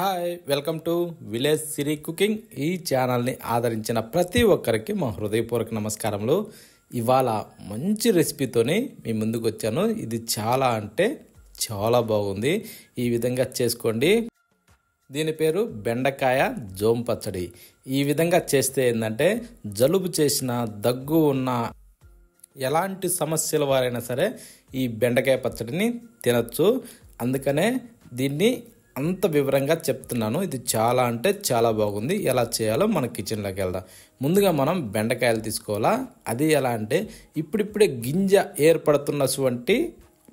hi welcome to village Siri cooking ఈ ఛానల్ని ఆదరించిన ప్రతి ఒక్కరికి మా హృదయపూర్వక నమస్కారములు ఇవాళ మంచి రెసిపీతోనే మీ ముందుకు వచ్చాను ఇది చాలా అంటే చాలా బాగుంది ఈ విధంగా చేసుకోండి దీని పేరు బెండకాయ జోం పచ్చడి ఈ విధంగా చేస్తే ఏంటంటే జలుబు చేసిన దగ్గు ఉన్న ఎలాంటి సమస్యల వారైనా సరే ఈ బెండకాయ పచ్చడిని తినచ్చు అందుకనే దీన్ని అంత వివరంగా చెప్తున్నాను ఇది చాలా అంటే చాలా బాగుంది ఎలా చేయాలో మన కిచెన్లోకి వెళ్దాం ముందుగా మనం బెండకాయలు తీసుకోవాలా అది ఎలా అంటే ఇప్పుడిప్పుడే గింజ ఏర్పడుతున్నటువంటి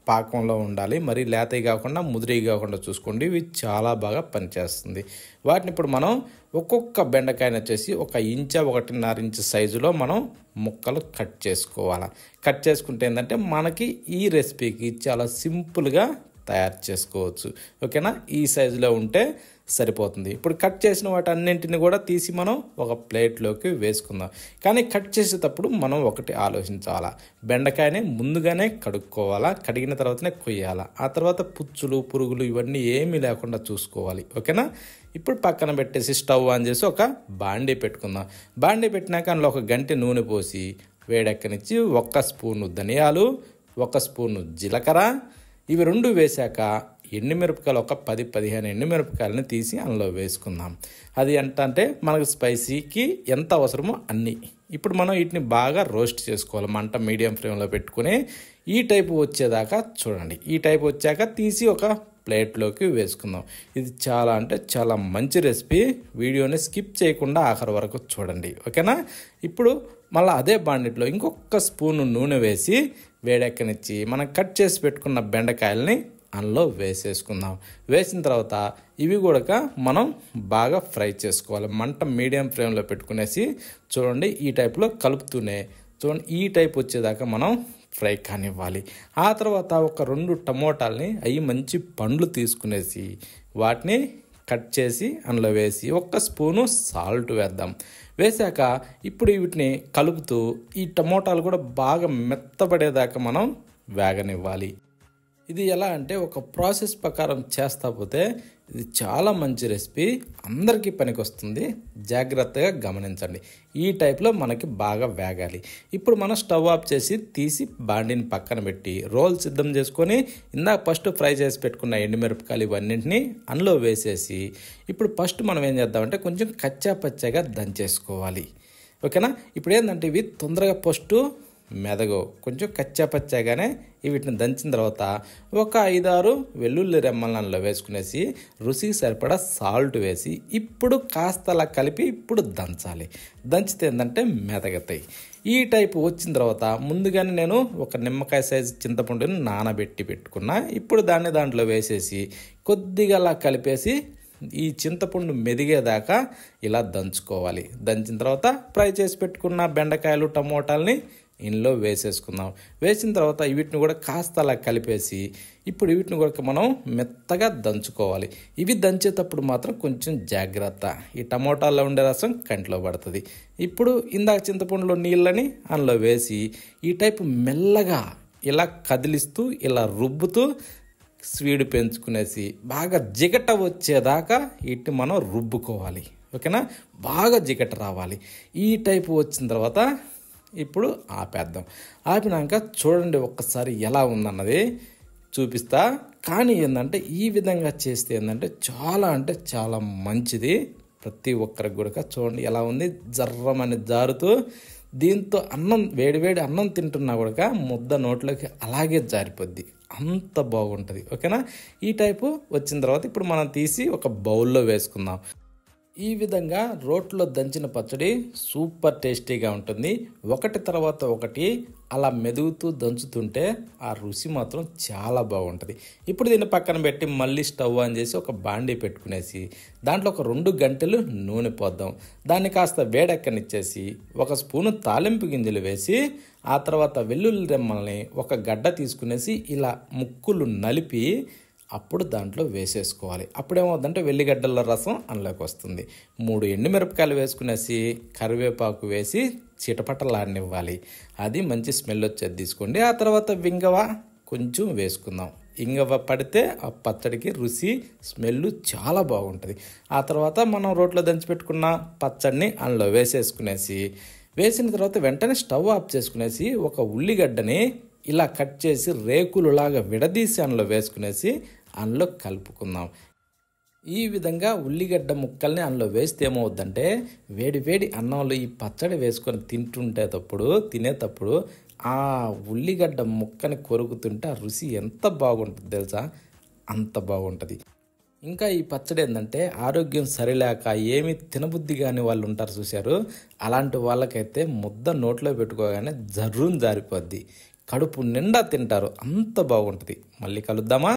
పాకంలో ఉండాలి మరి లేతవి కాకుండా ముదిరి కాకుండా చూసుకోండి ఇవి చాలా బాగా పనిచేస్తుంది వాటిని ఇప్పుడు మనం ఒక్కొక్క బెండకాయని వచ్చేసి ఒక ఇంచ ఒకటిన్నర ఇంచ్ సైజులో మనం ముక్కలు కట్ చేసుకోవాలి కట్ చేసుకుంటే ఏంటంటే మనకి ఈ రెసిపీకి చాలా సింపుల్గా తయారు చేసుకోవచ్చు ఓకేనా ఈ సైజులో ఉంటే సరిపోతుంది ఇప్పుడు కట్ చేసిన వాటి అన్నింటిని కూడా తీసి మనం ఒక ప్లేట్లోకి వేసుకుందాం కానీ కట్ చేసేటప్పుడు మనం ఒకటి ఆలోచించాలా బెండకాయని ముందుగానే కడుక్కోవాలా కడిగిన తర్వాతనే కొయ్యాలా ఆ తర్వాత పుచ్చులు పురుగులు ఇవన్నీ ఏమీ లేకుండా చూసుకోవాలి ఓకేనా ఇప్పుడు పక్కన పెట్టేసి స్టవ్ ఆన్ చేసి ఒక బాండీ పెట్టుకుందాం బాండీ పెట్టినాక అందులో ఒక గంట నూనె పోసి వేడెక్కనిచ్చి ఒక్క స్పూను ధనియాలు ఒక స్పూను జీలకర్ర ఇవి రెండు వేశాక మిరపకాయలు ఒక పది పదిహేను మిరపకాయలని తీసి అందులో వేసుకుందాం అది ఏంటంటే మనకు స్పైసీకి ఎంత అవసరమో అన్నీ ఇప్పుడు మనం వీటిని బాగా రోస్ట్ చేసుకోవాలి మంట మీడియం ఫ్లేమ్లో పెట్టుకుని ఈ టైపు వచ్చేదాకా చూడండి ఈ టైపు వచ్చాక తీసి ఒక ప్లేట్లోకి వేసుకుందాం ఇది చాలా అంటే చాలా మంచి రెసిపీ వీడియోని స్కిప్ చేయకుండా ఆఖరి వరకు చూడండి ఓకేనా ఇప్పుడు మళ్ళీ అదే బాండిట్లో ఇంకొక స్పూను నూనె వేసి వేడెక్కనిచ్చి మనం కట్ చేసి పెట్టుకున్న బెండకాయల్ని అందులో వేసేసుకుందాం వేసిన తర్వాత ఇవి కూడా మనం బాగా ఫ్రై చేసుకోవాలి మంట మీడియం ఫ్లేమ్లో పెట్టుకునేసి చూడండి ఈ టైప్లో కలుపుతూనే చూడండి ఈ టైప్ వచ్చేదాకా మనం ఫ్రై కానివ్వాలి ఆ తర్వాత ఒక రెండు టమోటాలని అవి మంచి పండ్లు తీసుకునేసి వాటిని కట్ చేసి అందులో వేసి ఒక్క స్పూను సాల్ట్ వేద్దాం వేశాక ఇప్పుడు వీటిని కలుపుతూ ఈ టమోటాలు కూడా బాగా మెత్తబడేదాకా మనం వేగనివ్వాలి ఇది ఎలా అంటే ఒక ప్రాసెస్ ప్రకారం చేస్తా పోతే ఇది చాలా మంచి రెసిపీ అందరికీ పనికొస్తుంది జాగ్రత్తగా గమనించండి ఈ టైప్లో మనకి బాగా వేగాలి ఇప్పుడు మనం స్టవ్ ఆఫ్ చేసి తీసి బాండిని పక్కన పెట్టి రోల్ సిద్ధం చేసుకొని ఇందాక ఫస్ట్ ఫ్రై చేసి పెట్టుకున్న ఎండుమిరపకాయలు ఇవన్నింటినీ అందులో వేసేసి ఇప్పుడు ఫస్ట్ మనం ఏం చేద్దామంటే కొంచెం కచ్చా దంచేసుకోవాలి ఓకేనా ఇప్పుడు ఏంటంటే ఇవి తొందరగా ఫస్ట్ మెదగు కొంచెం కచ్చాపచ్చాగానే పచ్చాగానే వీటిని దంచిన తర్వాత ఒక ఐదారు వెల్లుల్లి రెమ్మలు వేసుకునేసి రుచికి సరిపడా సాల్ట్ వేసి ఇప్పుడు కాస్త అలా కలిపి ఇప్పుడు దంచాలి దంచితే ఏంటంటే మెదగతాయి ఈ టైపు వచ్చిన తర్వాత ముందుగానే నేను ఒక నిమ్మకాయ సైజు చింతపండుని నానబెట్టి పెట్టుకున్నా ఇప్పుడు దాన్ని దాంట్లో వేసేసి కొద్దిగా అలా కలిపేసి ఈ చింతపండు మెదిగేదాకా ఇలా దంచుకోవాలి దంచిన తర్వాత ఫ్రై చేసి పెట్టుకున్న బెండకాయలు టమోటాలని ఇందులో వేసేసుకుందాం వేసిన తర్వాత వీటిని కూడా కాస్త అలా కలిపేసి ఇప్పుడు వీటిని కూడా మనం మెత్తగా దంచుకోవాలి ఇవి దంచేటప్పుడు మాత్రం కొంచెం జాగ్రత్త ఈ టమోటాల్లో ఉండే రసం కంటిలో పడుతుంది ఇప్పుడు ఇందాక చింతపండులో నీళ్ళని అందులో వేసి ఈ టైపు మెల్లగా ఇలా కదిలిస్తూ ఇలా రుబ్బుతూ స్వీడ్ పెంచుకునేసి బాగా జిగట వచ్చేదాకా వీటిని మనం రుబ్బుకోవాలి ఓకేనా బాగా జిగట రావాలి ఈ టైపు వచ్చిన తర్వాత ఇప్పుడు ఆపేద్దాం ఆపినాక చూడండి ఒక్కసారి ఎలా ఉందన్నది చూపిస్తా కానీ ఏంటంటే ఈ విధంగా చేస్తే ఏంటంటే చాలా అంటే చాలా మంచిది ప్రతి ఒక్కరికి కూడా చూడండి ఎలా ఉంది జర్రమని జారుతూ దీంతో అన్నం వేడివేడి అన్నం తింటున్నా కూడా ముద్ద నోట్లోకి అలాగే జారిపోద్ది అంత బాగుంటుంది ఓకేనా ఈ టైపు వచ్చిన తర్వాత ఇప్పుడు మనం తీసి ఒక బౌల్లో వేసుకుందాం ఈ విధంగా రోట్లో దంచిన పచ్చడి సూపర్ టేస్టీగా ఉంటుంది ఒకటి తర్వాత ఒకటి అలా మెదుగుతూ దంచుతుంటే ఆ రుచి మాత్రం చాలా బాగుంటుంది ఇప్పుడు దీన్ని పక్కన పెట్టి మళ్ళీ స్టవ్ ఆన్ చేసి ఒక బాండీ పెట్టుకునేసి దాంట్లో ఒక రెండు గంటలు నూనె పోద్దాం దాన్ని కాస్త వేడెక్కనిచ్చేసి ఒక స్పూను తాలింపు గింజలు వేసి ఆ తర్వాత వెల్లుల్లి రెమ్మల్ని ఒక గడ్డ తీసుకునేసి ఇలా ముక్కులు నలిపి అప్పుడు దాంట్లో వేసేసుకోవాలి అప్పుడేమవుతుందంటే వెల్లిగడ్డల రసం అందులోకి వస్తుంది మూడు ఎండుమిరపకాయలు వేసుకునేసి కరివేపాకు వేసి చిటపటలాడినివ్వాలి అది మంచి స్మెల్ వచ్చేది తీసుకోండి ఆ తర్వాత వింగవ కొంచెం వేసుకుందాం ఇంగవ పడితే ఆ పచ్చడికి రుచి స్మెల్ చాలా బాగుంటుంది ఆ తర్వాత మనం రోట్లో దంచిపెట్టుకున్న పచ్చడిని అందులో వేసేసుకునేసి వేసిన తర్వాత వెంటనే స్టవ్ ఆఫ్ చేసుకునేసి ఒక ఉల్లిగడ్డని ఇలా కట్ చేసి రేకులులాగా విడదీసి అందులో వేసుకునేసి అందులో కలుపుకుందాం ఈ విధంగా ఉల్లిగడ్డ ముక్కల్ని అందులో వేస్తే ఏమవుద్దంటే వేడి వేడి అన్నంలో ఈ పచ్చడి వేసుకొని తప్పుడు తినేటప్పుడు ఆ ఉల్లిగడ్డ ముక్కని కొరుకుతుంటే ఆ రుచి ఎంత బాగుంటుంది తెలుసా అంత బాగుంటుంది ఇంకా ఈ పచ్చడి ఏంటంటే ఆరోగ్యం సరిలేక ఏమి తినబుద్ధి కాని వాళ్ళు ఉంటారు చూశారు అలాంటి వాళ్ళకైతే ముద్ద నోట్లో పెట్టుకోగానే జర్రుని జారిపోద్ది కడుపు నిండా తింటారు అంత బాగుంటుంది మళ్ళీ కలుద్దామా